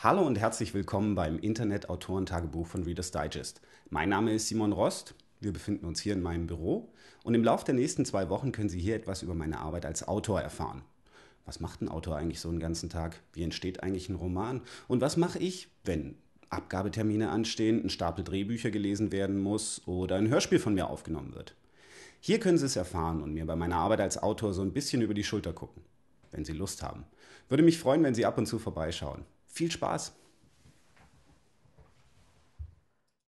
Hallo und herzlich willkommen beim internet autorentagebuch von Reader's Digest. Mein Name ist Simon Rost. Wir befinden uns hier in meinem Büro und im Laufe der nächsten zwei Wochen können Sie hier etwas über meine Arbeit als Autor erfahren. Was macht ein Autor eigentlich so einen ganzen Tag? Wie entsteht eigentlich ein Roman? Und was mache ich, wenn Abgabetermine anstehen, ein Stapel Drehbücher gelesen werden muss oder ein Hörspiel von mir aufgenommen wird? Hier können Sie es erfahren und mir bei meiner Arbeit als Autor so ein bisschen über die Schulter gucken wenn Sie Lust haben. Würde mich freuen, wenn Sie ab und zu vorbeischauen. Viel Spaß!